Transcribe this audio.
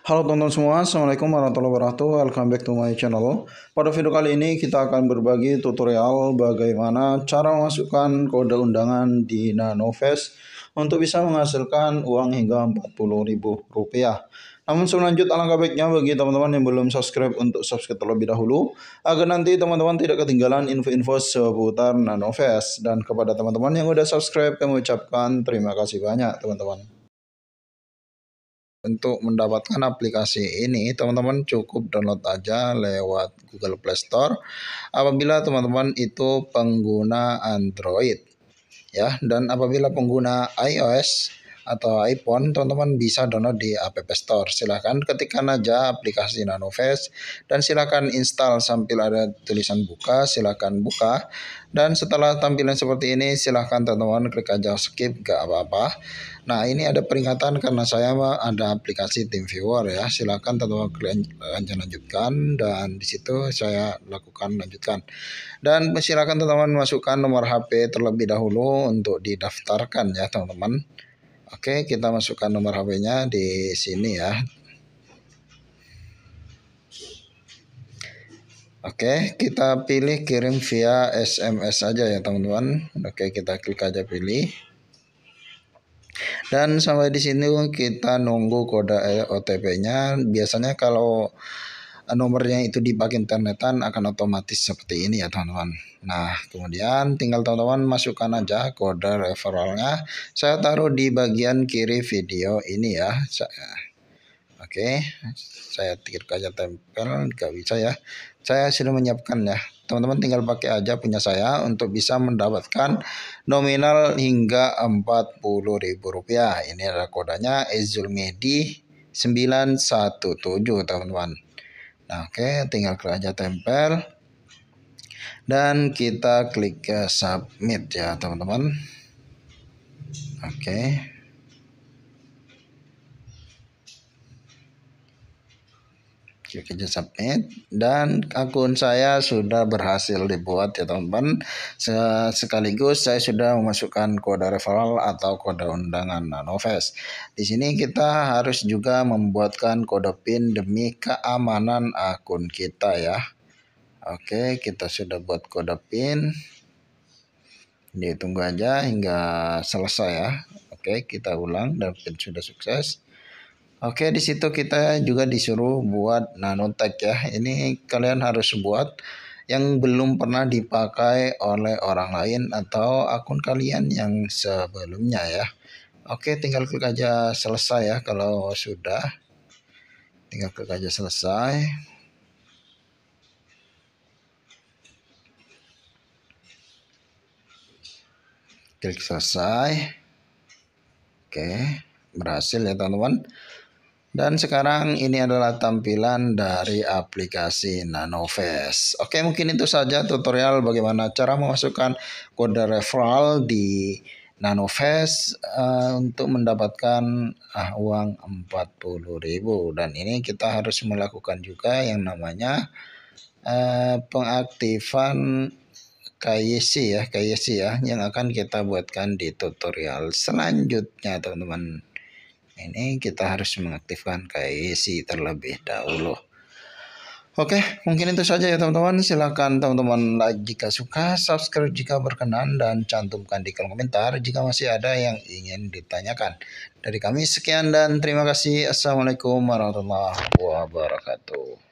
Halo teman-teman semua, Assalamualaikum warahmatullahi wabarakatuh Welcome back to my channel Pada video kali ini kita akan berbagi tutorial bagaimana cara memasukkan kode undangan di NanoFest Untuk bisa menghasilkan uang hingga 40 ribu rupiah. namun sebelum alangkah baiknya bagi teman-teman yang belum subscribe untuk subscribe terlebih dahulu agar nanti teman-teman tidak ketinggalan info-info seputar NanoFest dan kepada teman-teman yang sudah subscribe kami ucapkan terima kasih banyak teman-teman. Untuk mendapatkan aplikasi ini, teman-teman cukup download aja lewat Google Play Store apabila teman-teman itu pengguna Android. Ya, dan apabila pengguna iOS atau iPhone, teman-teman bisa download di App Store. Silahkan ketikkan aja aplikasi NanoFest dan silahkan install sambil ada tulisan buka, silahkan buka. Dan setelah tampilan seperti ini, silahkan teman-teman klik aja skip, gak apa-apa. Nah ini ada peringatan karena saya ada aplikasi tim Viewer ya. Silahkan teman-teman klik lanjutkan dan di situ saya lakukan lanjutkan. Dan silahkan teman-teman masukkan nomor HP terlebih dahulu untuk didaftarkan ya teman-teman. Oke, kita masukkan nomor HP-nya di sini ya. Oke, kita pilih kirim via SMS aja ya teman-teman. Oke, kita klik aja pilih. Dan sampai di sini kita nunggu kode OTP-nya. Biasanya kalau Eh, nomornya itu di bagian internetan akan otomatis seperti ini ya teman-teman. Nah kemudian tinggal teman-teman masukkan aja kode referralnya. Saya taruh di bagian kiri video ini ya. Saya, Oke, saya klik aja tempel, nggak bisa ya. Saya sudah menyiapkan ya. Teman-teman tinggal pakai aja punya saya untuk bisa mendapatkan nominal hingga Rp40.000. Ini adalah kodenya Ezul Medi 917 teman-teman. Nah, oke, okay, tinggal klik aja tempel. Dan kita klik ke submit ya, teman-teman. Oke. Okay. klik aja submit dan akun saya sudah berhasil dibuat ya teman-teman sekaligus saya sudah memasukkan kode referral atau kode undangan Nanovest di sini kita harus juga membuatkan kode PIN demi keamanan akun kita ya Oke kita sudah buat kode PIN ditunggu aja hingga selesai ya Oke kita ulang dan PIN sudah sukses Oke, di situ kita juga disuruh buat nanotech ya. Ini kalian harus buat yang belum pernah dipakai oleh orang lain atau akun kalian yang sebelumnya ya. Oke, tinggal klik aja selesai ya kalau sudah. Tinggal klik aja selesai. Klik selesai. Oke, berhasil ya teman-teman. Dan sekarang ini adalah tampilan dari aplikasi NanoFest. Oke, mungkin itu saja tutorial bagaimana cara memasukkan kode referral di NanoFest uh, eh, untuk mendapatkan uh, uang 40.000 dan ini kita harus melakukan juga yang namanya uh, pengaktifan KYC ya, KYC ya yang akan kita buatkan di tutorial selanjutnya, teman-teman ini kita harus mengaktifkan KIC terlebih dahulu Oke, mungkin itu saja ya teman-teman. Silahkan teman-teman like jika suka, subscribe jika berkenan, dan cantumkan di kolom komentar jika masih ada yang ingin ditanyakan. Dari kami sekian dan terima kasih. Assalamualaikum warahmatullahi wabarakatuh.